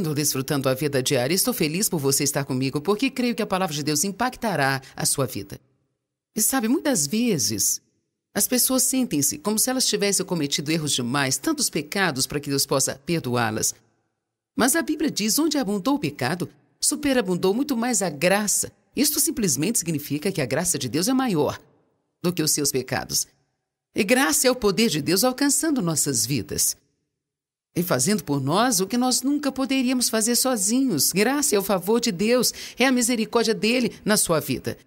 bem-vindo Desfrutando a Vida Diária. Estou feliz por você estar comigo, porque creio que a palavra de Deus impactará a sua vida. E sabe, muitas vezes as pessoas sentem-se como se elas tivessem cometido erros demais, tantos pecados para que Deus possa perdoá-las. Mas a Bíblia diz: onde abundou o pecado, superabundou muito mais a graça. Isto simplesmente significa que a graça de Deus é maior do que os seus pecados. E graça é o poder de Deus alcançando nossas vidas e fazendo por nós o que nós nunca poderíamos fazer sozinhos, graças ao é favor de Deus, é a misericórdia dele na sua vida.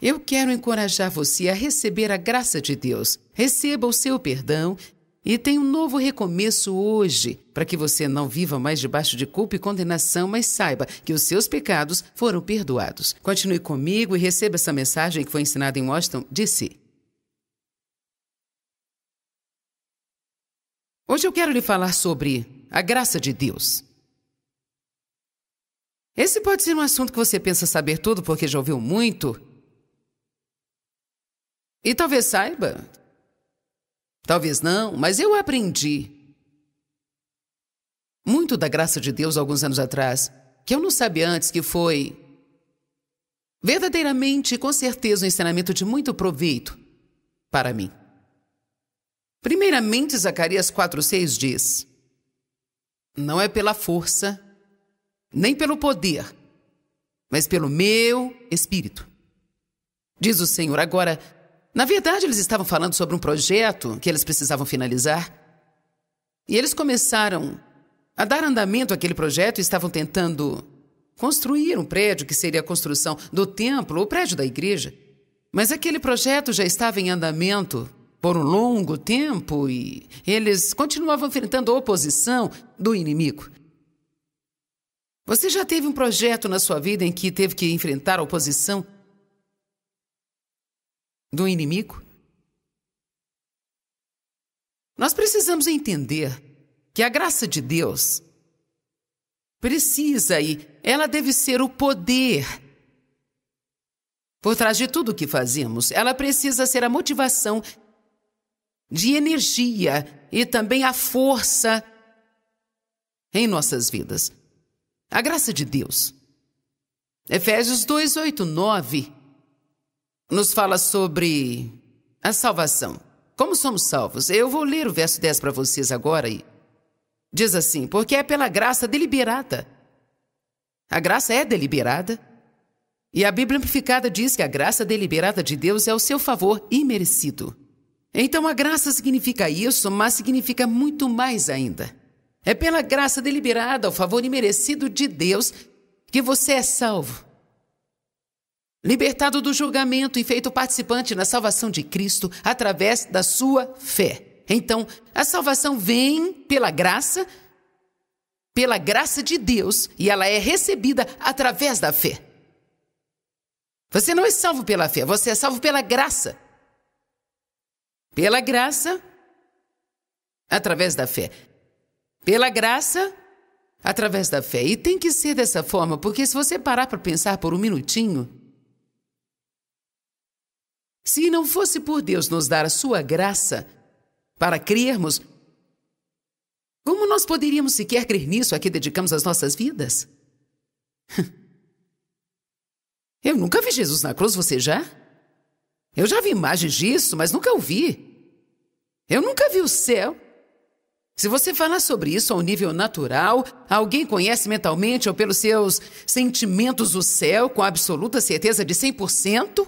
Eu quero encorajar você a receber a graça de Deus. Receba o seu perdão e tenha um novo recomeço hoje, para que você não viva mais debaixo de culpa e condenação, mas saiba que os seus pecados foram perdoados. Continue comigo e receba essa mensagem que foi ensinada em Washington de si. Hoje eu quero lhe falar sobre a graça de Deus. Esse pode ser um assunto que você pensa saber tudo porque já ouviu muito. E talvez saiba, talvez não, mas eu aprendi muito da graça de Deus alguns anos atrás, que eu não sabia antes que foi verdadeiramente, com certeza, um ensinamento de muito proveito para mim. Primeiramente, Zacarias 4,6 diz: Não é pela força, nem pelo poder, mas pelo meu espírito. Diz o Senhor. Agora, na verdade, eles estavam falando sobre um projeto que eles precisavam finalizar. E eles começaram a dar andamento àquele projeto e estavam tentando construir um prédio que seria a construção do templo, o prédio da igreja. Mas aquele projeto já estava em andamento por um longo tempo e eles continuavam enfrentando a oposição do inimigo. Você já teve um projeto na sua vida em que teve que enfrentar a oposição do inimigo? Nós precisamos entender que a graça de Deus precisa e ela deve ser o poder por trás de tudo o que fazemos. Ela precisa ser a motivação de energia e também a força em nossas vidas. A graça de Deus. Efésios 2, 8, 9 nos fala sobre a salvação. Como somos salvos? Eu vou ler o verso 10 para vocês agora. E diz assim: Porque é pela graça deliberada. A graça é deliberada. E a Bíblia Amplificada diz que a graça deliberada de Deus é o seu favor imerecido. Então a graça significa isso, mas significa muito mais ainda. É pela graça deliberada, o favor imerecido de Deus, que você é salvo. Libertado do julgamento e feito participante na salvação de Cristo através da sua fé. Então, a salvação vem pela graça, pela graça de Deus, e ela é recebida através da fé. Você não é salvo pela fé, você é salvo pela graça. Pela graça, através da fé. Pela graça, através da fé. E tem que ser dessa forma, porque se você parar para pensar por um minutinho, se não fosse por Deus nos dar a sua graça para crermos, como nós poderíamos sequer crer nisso a que dedicamos as nossas vidas? Eu nunca vi Jesus na cruz, você já? Eu já vi imagens disso, mas nunca ouvi. Eu nunca vi o céu. Se você falar sobre isso ao nível natural, alguém conhece mentalmente ou pelos seus sentimentos o céu com absoluta certeza de 100%?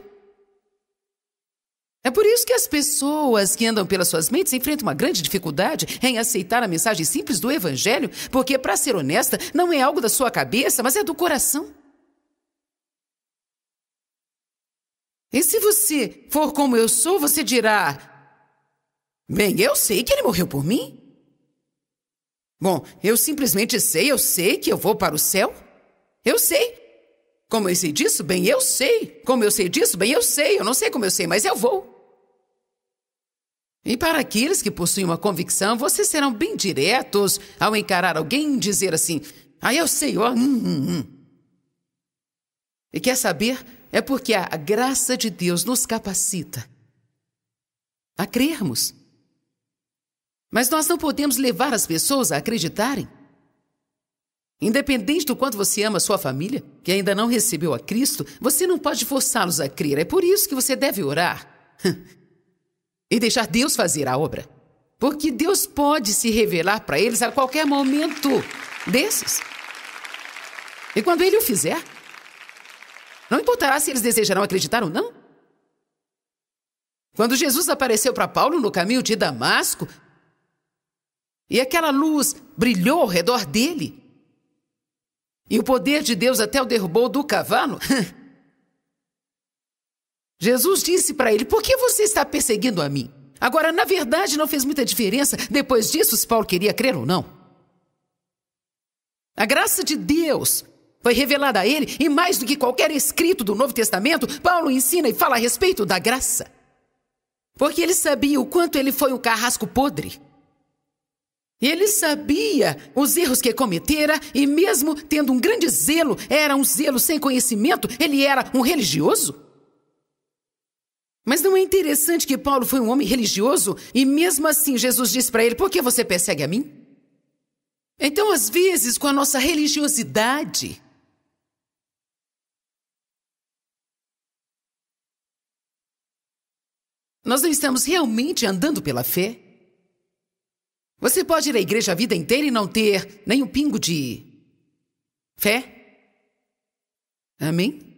É por isso que as pessoas que andam pelas suas mentes enfrentam uma grande dificuldade em aceitar a mensagem simples do Evangelho, porque, para ser honesta, não é algo da sua cabeça, mas é do coração. E se você for como eu sou, você dirá: Bem, eu sei que ele morreu por mim. Bom, eu simplesmente sei, eu sei que eu vou para o céu. Eu sei. Como eu sei disso? Bem, eu sei. Como eu sei disso? Bem, eu sei. Eu não sei como eu sei, mas eu vou. E para aqueles que possuem uma convicção, vocês serão bem diretos ao encarar alguém e dizer assim: Ah, eu sei, ó. Hum, hum, hum. E quer saber? É porque a graça de Deus nos capacita a crermos. Mas nós não podemos levar as pessoas a acreditarem. Independente do quanto você ama sua família, que ainda não recebeu a Cristo, você não pode forçá-los a crer. É por isso que você deve orar e deixar Deus fazer a obra. Porque Deus pode se revelar para eles a qualquer momento desses. E quando Ele o fizer, não importará se eles desejarão acreditar ou não. Quando Jesus apareceu para Paulo no caminho de Damasco, e aquela luz brilhou ao redor dele. E o poder de Deus até o derrubou do cavalo. Jesus disse para ele: Por que você está perseguindo a mim? Agora, na verdade, não fez muita diferença depois disso se Paulo queria crer ou não. A graça de Deus foi revelada a ele, e mais do que qualquer escrito do Novo Testamento, Paulo ensina e fala a respeito da graça. Porque ele sabia o quanto ele foi um carrasco podre. Ele sabia os erros que cometera e, mesmo tendo um grande zelo, era um zelo sem conhecimento, ele era um religioso? Mas não é interessante que Paulo foi um homem religioso e, mesmo assim, Jesus disse para ele: Por que você persegue a mim? Então, às vezes, com a nossa religiosidade, nós não estamos realmente andando pela fé. Você pode ir à igreja a vida inteira e não ter nem um pingo de fé? Amém?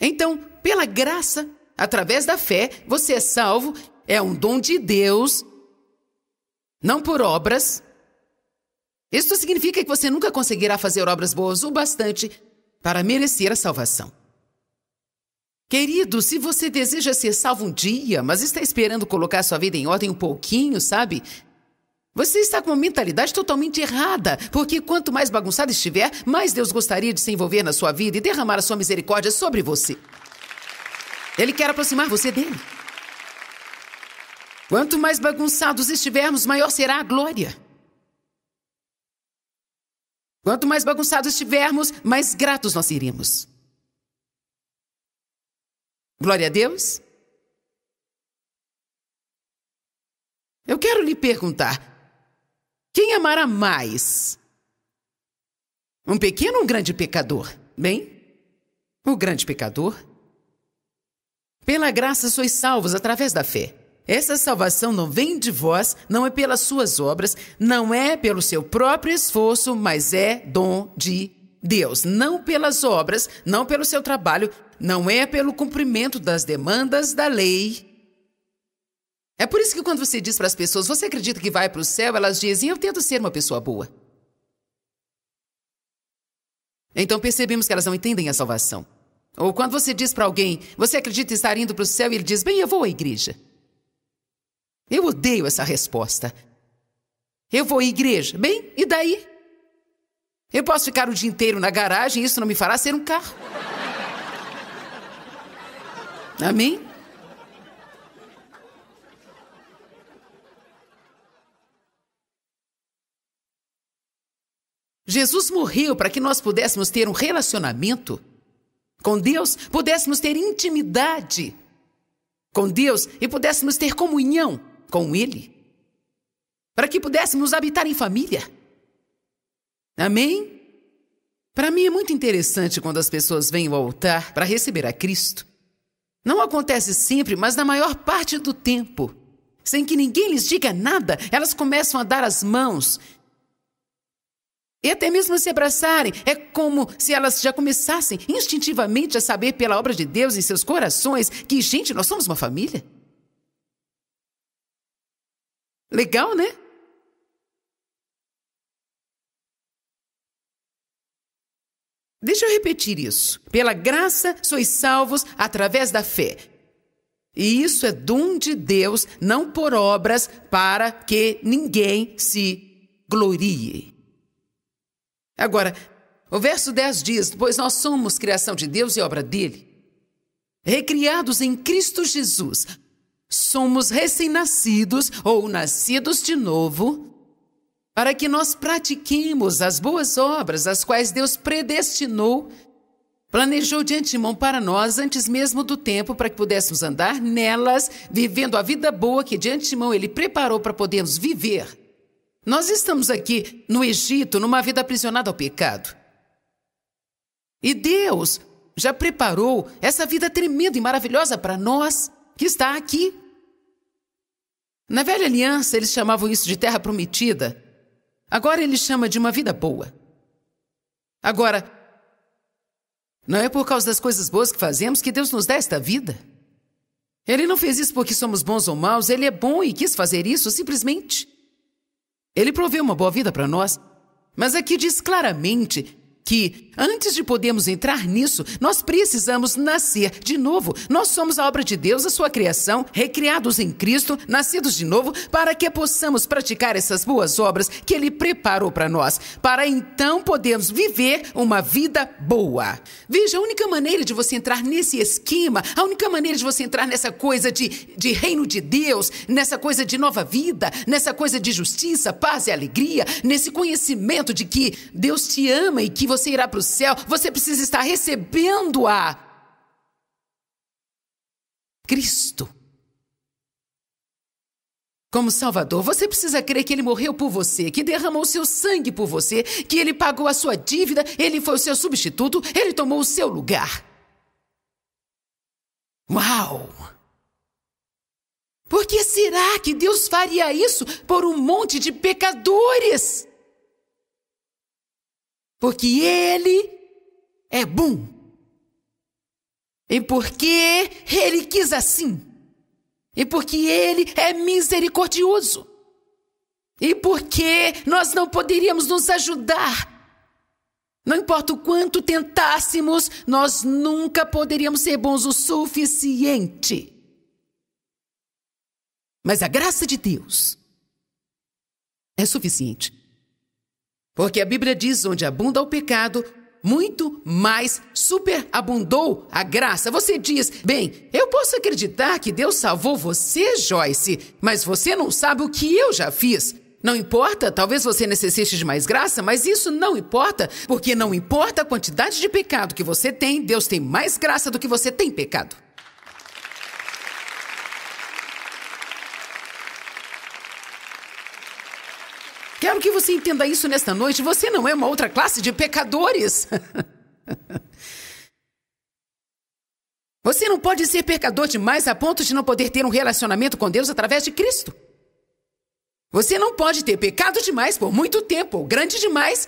Então, pela graça, através da fé, você é salvo, é um dom de Deus, não por obras. Isso significa que você nunca conseguirá fazer obras boas o bastante para merecer a salvação. Querido, se você deseja ser salvo um dia, mas está esperando colocar sua vida em ordem um pouquinho, sabe? Você está com uma mentalidade totalmente errada, porque quanto mais bagunçada estiver, mais Deus gostaria de se envolver na sua vida e derramar a sua misericórdia sobre você. Ele quer aproximar você dele. Quanto mais bagunçados estivermos, maior será a glória. Quanto mais bagunçados estivermos, mais gratos nós iremos. Glória a Deus. Eu quero lhe perguntar: quem amará mais? Um pequeno ou um grande pecador? Bem, o grande pecador. Pela graça sois salvos através da fé. Essa salvação não vem de vós, não é pelas suas obras, não é pelo seu próprio esforço, mas é dom de Deus. Não pelas obras, não pelo seu trabalho, não é pelo cumprimento das demandas da lei, é por isso que quando você diz para as pessoas, você acredita que vai para o céu, elas dizem, eu tento ser uma pessoa boa. Então percebemos que elas não entendem a salvação. Ou quando você diz para alguém, você acredita estar indo para o céu, e ele diz, bem, eu vou à igreja. Eu odeio essa resposta. Eu vou à igreja. Bem, e daí? Eu posso ficar o dia inteiro na garagem e isso não me fará ser um carro. Amém? Jesus morreu para que nós pudéssemos ter um relacionamento com Deus, pudéssemos ter intimidade com Deus e pudéssemos ter comunhão com Ele, para que pudéssemos habitar em família. Amém? Para mim é muito interessante quando as pessoas vêm ao altar para receber a Cristo. Não acontece sempre, mas na maior parte do tempo. Sem que ninguém lhes diga nada, elas começam a dar as mãos e até mesmo se abraçarem, é como se elas já começassem instintivamente a saber pela obra de Deus em seus corações que, gente, nós somos uma família. Legal, né? Deixa eu repetir isso. Pela graça sois salvos através da fé. E isso é dom de Deus, não por obras, para que ninguém se glorie. Agora, o verso 10 diz: Pois nós somos criação de Deus e obra dele. Recriados em Cristo Jesus, somos recém-nascidos ou nascidos de novo, para que nós pratiquemos as boas obras, as quais Deus predestinou, planejou de antemão para nós antes mesmo do tempo, para que pudéssemos andar nelas, vivendo a vida boa que de antemão Ele preparou para podermos viver. Nós estamos aqui no Egito, numa vida aprisionada ao pecado. E Deus já preparou essa vida tremenda e maravilhosa para nós que está aqui. Na velha aliança, eles chamavam isso de terra prometida. Agora ele chama de uma vida boa. Agora, não é por causa das coisas boas que fazemos que Deus nos dá esta vida. Ele não fez isso porque somos bons ou maus, ele é bom e quis fazer isso simplesmente. Ele proveu uma boa vida para nós, mas aqui diz claramente que, antes de podermos entrar nisso, nós precisamos nascer de novo. Nós somos a obra de Deus, a sua criação, recriados em Cristo, nascidos de novo, para que possamos praticar essas boas obras que Ele preparou para nós, para então podermos viver uma vida boa. Veja, a única maneira de você entrar nesse esquema, a única maneira de você entrar nessa coisa de, de reino de Deus, nessa coisa de nova vida, nessa coisa de justiça, paz e alegria, nesse conhecimento de que Deus te ama e que você você irá para o céu, você precisa estar recebendo a Cristo. Como Salvador, você precisa crer que Ele morreu por você, que derramou seu sangue por você, que Ele pagou a sua dívida, Ele foi o seu substituto, Ele tomou o seu lugar. Uau! Por que será que Deus faria isso por um monte de pecadores? porque ele é bom. E porque ele quis assim. E porque ele é misericordioso. E porque nós não poderíamos nos ajudar. Não importa o quanto tentássemos, nós nunca poderíamos ser bons o suficiente. Mas a graça de Deus é suficiente. Porque a Bíblia diz: onde abunda o pecado, muito mais superabundou a graça. Você diz: bem, eu posso acreditar que Deus salvou você, Joyce, mas você não sabe o que eu já fiz. Não importa, talvez você necessite de mais graça, mas isso não importa, porque não importa a quantidade de pecado que você tem, Deus tem mais graça do que você tem pecado. Quero que você entenda isso nesta noite. Você não é uma outra classe de pecadores. Você não pode ser pecador demais a ponto de não poder ter um relacionamento com Deus através de Cristo. Você não pode ter pecado demais por muito tempo, ou grande demais,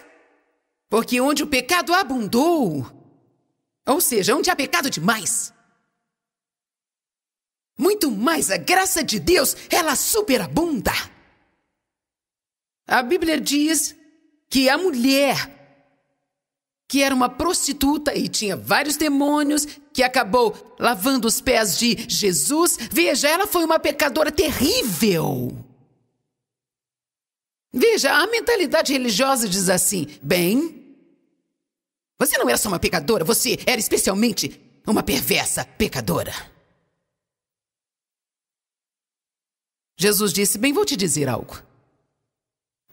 porque onde o pecado abundou, ou seja, onde há pecado demais, muito mais a graça de Deus, ela superabunda. A Bíblia diz que a mulher, que era uma prostituta e tinha vários demônios, que acabou lavando os pés de Jesus, veja, ela foi uma pecadora terrível. Veja, a mentalidade religiosa diz assim: bem, você não era só uma pecadora, você era especialmente uma perversa pecadora. Jesus disse: bem, vou te dizer algo.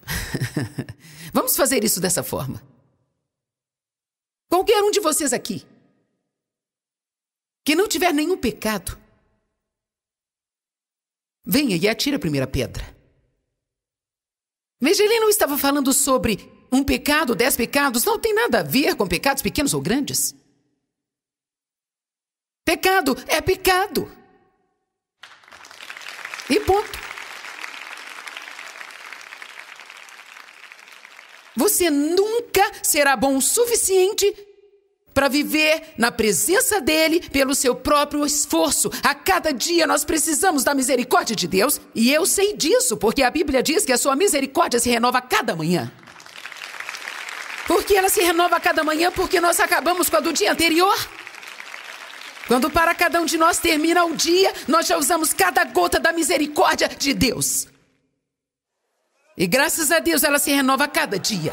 Vamos fazer isso dessa forma. Qualquer um de vocês aqui que não tiver nenhum pecado, venha e atire a primeira pedra. Veja, ele não estava falando sobre um pecado, dez pecados, não tem nada a ver com pecados pequenos ou grandes. Pecado é pecado. E ponto. você nunca será bom o suficiente para viver na presença dele pelo seu próprio esforço. A cada dia nós precisamos da misericórdia de Deus, e eu sei disso, porque a Bíblia diz que a sua misericórdia se renova a cada manhã. Porque ela se renova a cada manhã porque nós acabamos com a do dia anterior. Quando para cada um de nós termina o dia, nós já usamos cada gota da misericórdia de Deus. E graças a Deus ela se renova a cada dia.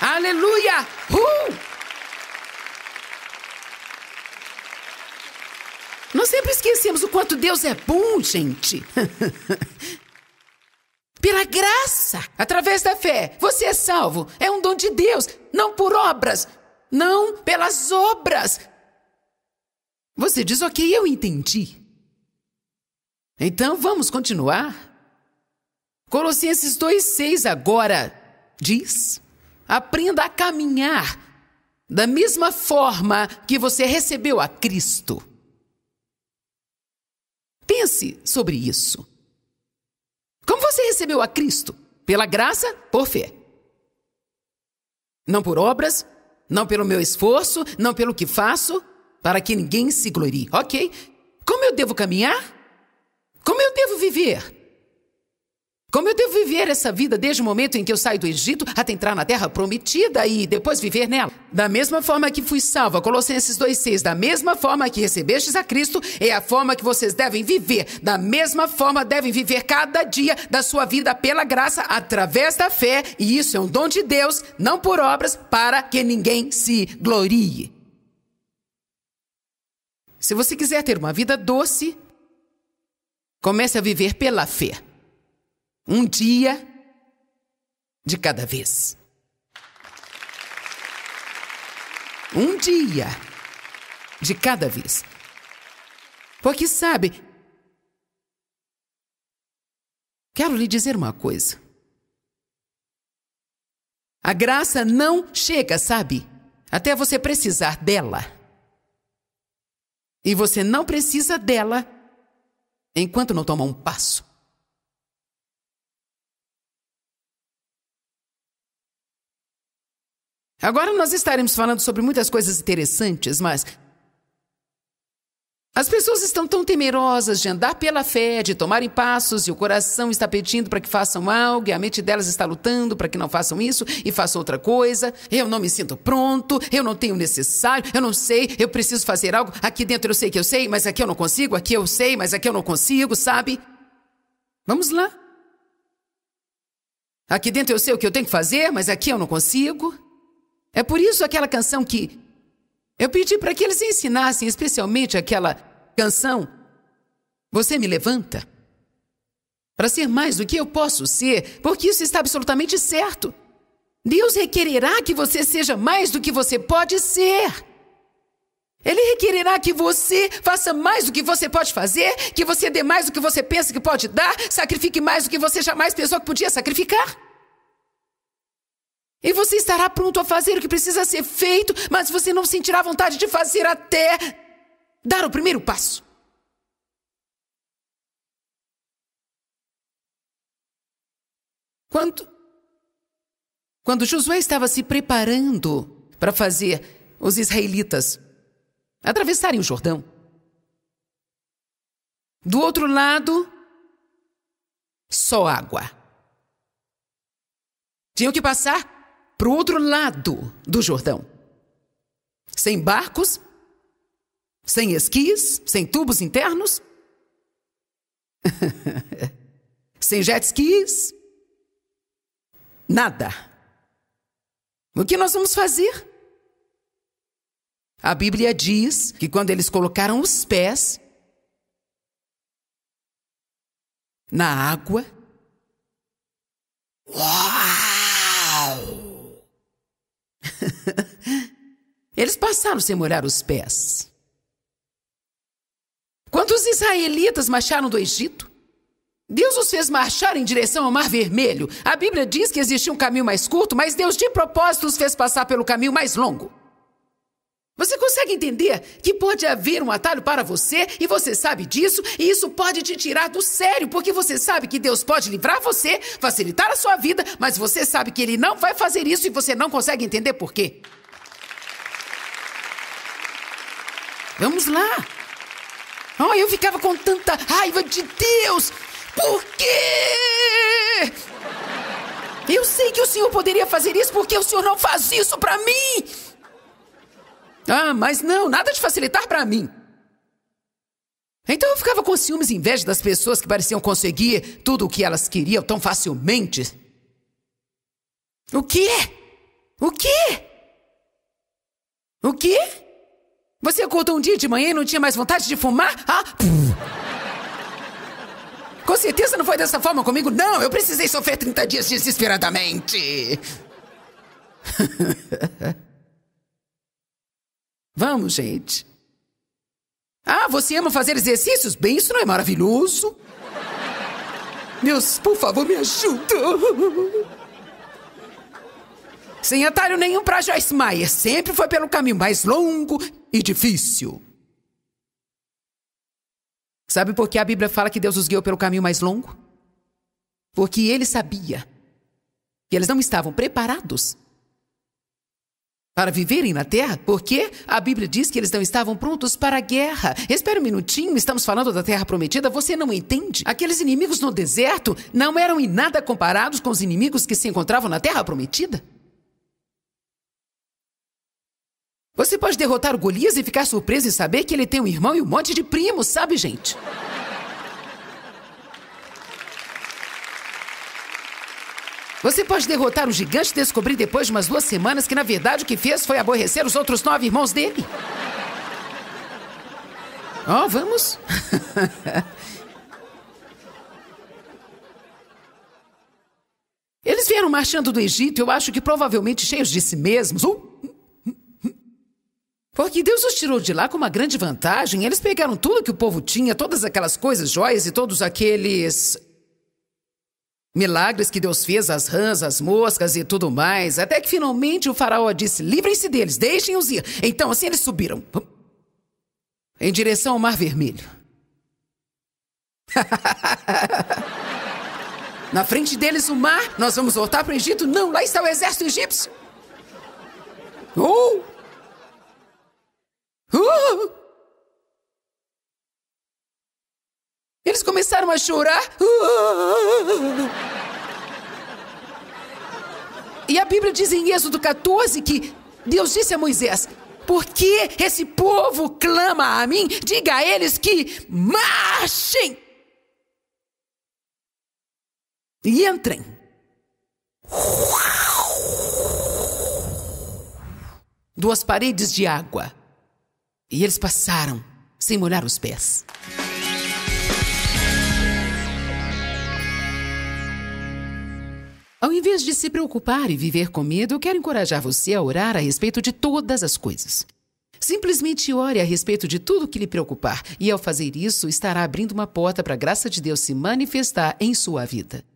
Aleluia! Uh! Nós sempre esquecemos o quanto Deus é bom, gente. Pela graça, através da fé, você é salvo. É um dom de Deus, não por obras, não pelas obras. Você diz, ok, eu entendi. Então vamos continuar. Colossenses 2,6 agora diz: aprenda a caminhar da mesma forma que você recebeu a Cristo. Pense sobre isso. Como você recebeu a Cristo? Pela graça, por fé. Não por obras, não pelo meu esforço, não pelo que faço, para que ninguém se glorie. Ok. Como eu devo caminhar? Como eu devo viver? Como eu devo viver essa vida desde o momento em que eu saio do Egito até entrar na terra prometida e depois viver nela? Da mesma forma que fui salva, Colossenses 2,6, da mesma forma que recebestes a Cristo, é a forma que vocês devem viver. Da mesma forma devem viver cada dia da sua vida pela graça, através da fé, e isso é um dom de Deus, não por obras, para que ninguém se glorie. Se você quiser ter uma vida doce, comece a viver pela fé. Um dia de cada vez. Um dia de cada vez. Porque sabe. Quero lhe dizer uma coisa. A graça não chega, sabe? Até você precisar dela. E você não precisa dela enquanto não toma um passo. Agora nós estaremos falando sobre muitas coisas interessantes, mas. As pessoas estão tão temerosas de andar pela fé, de tomarem passos, e o coração está pedindo para que façam algo, e a mente delas está lutando para que não façam isso e façam outra coisa. Eu não me sinto pronto, eu não tenho o necessário, eu não sei, eu preciso fazer algo. Aqui dentro eu sei que eu sei, mas aqui eu não consigo, aqui eu sei, mas aqui eu não consigo, sabe? Vamos lá. Aqui dentro eu sei o que eu tenho que fazer, mas aqui eu não consigo. É por isso aquela canção que eu pedi para que eles ensinassem, especialmente aquela canção Você me levanta? Para ser mais do que eu posso ser, porque isso está absolutamente certo. Deus requererá que você seja mais do que você pode ser. Ele requererá que você faça mais do que você pode fazer, que você dê mais do que você pensa que pode dar, sacrifique mais do que você jamais pensou que podia sacrificar. E você estará pronto a fazer o que precisa ser feito, mas você não sentirá vontade de fazer até dar o primeiro passo. Quando, quando Josué estava se preparando para fazer os israelitas atravessarem o Jordão, do outro lado, só água. Tinham que passar para o outro lado do Jordão. Sem barcos, sem esquis, sem tubos internos, sem jet skis, nada. O que nós vamos fazer? A Bíblia diz que quando eles colocaram os pés na água, uau! Eles passaram sem molhar os pés. Quando os israelitas marcharam do Egito, Deus os fez marchar em direção ao Mar Vermelho. A Bíblia diz que existia um caminho mais curto, mas Deus de propósito os fez passar pelo caminho mais longo. Você consegue entender que pode haver um atalho para você e você sabe disso e isso pode te tirar do sério, porque você sabe que Deus pode livrar você, facilitar a sua vida, mas você sabe que Ele não vai fazer isso e você não consegue entender por quê. Vamos lá. Oh, eu ficava com tanta raiva de Deus. Por quê? Eu sei que o Senhor poderia fazer isso porque o Senhor não faz isso para mim. Ah, mas não, nada de facilitar para mim. Então eu ficava com ciúmes e inveja das pessoas que pareciam conseguir tudo o que elas queriam tão facilmente. O quê? O quê? O quê? Você acordou um dia de manhã e não tinha mais vontade de fumar? Ah! Com certeza não foi dessa forma comigo, não! Eu precisei sofrer 30 dias desesperadamente! Vamos, gente. Ah, você ama fazer exercícios? Bem, isso não é maravilhoso? Deus, por favor, me ajuda. Sem atalho nenhum para Joyce Meyer. Sempre foi pelo caminho mais longo e difícil. Sabe por que a Bíblia fala que Deus os guiou pelo caminho mais longo? Porque ele sabia que eles não estavam preparados para viverem na terra, porque a Bíblia diz que eles não estavam prontos para a guerra. Espera um minutinho, estamos falando da terra prometida, você não entende? Aqueles inimigos no deserto não eram em nada comparados com os inimigos que se encontravam na terra prometida? Você pode derrotar o Golias e ficar surpreso em saber que ele tem um irmão e um monte de primos, sabe, gente? Você pode derrotar um gigante e descobrir depois de umas duas semanas que, na verdade, o que fez foi aborrecer os outros nove irmãos dele. Ó, oh, vamos? Eles vieram marchando do Egito, eu acho que provavelmente cheios de si mesmos. Uh! Porque Deus os tirou de lá com uma grande vantagem. Eles pegaram tudo que o povo tinha, todas aquelas coisas, joias e todos aqueles Milagres que Deus fez às rãs, às moscas e tudo mais, até que finalmente o faraó disse: livrem-se deles, deixem-os ir. Então assim eles subiram em direção ao Mar Vermelho. Na frente deles o mar, nós vamos voltar para o Egito? Não, lá está o exército egípcio. Uh! Uh! Eles começaram a chorar. E a Bíblia diz em Êxodo 14 que Deus disse a Moisés: Por que esse povo clama a mim, diga a eles que marchem e entrem. Duas paredes de água. E eles passaram sem molhar os pés. Ao invés de se preocupar e viver com medo, eu quero encorajar você a orar a respeito de todas as coisas. Simplesmente ore a respeito de tudo que lhe preocupar, e ao fazer isso, estará abrindo uma porta para a graça de Deus se manifestar em sua vida.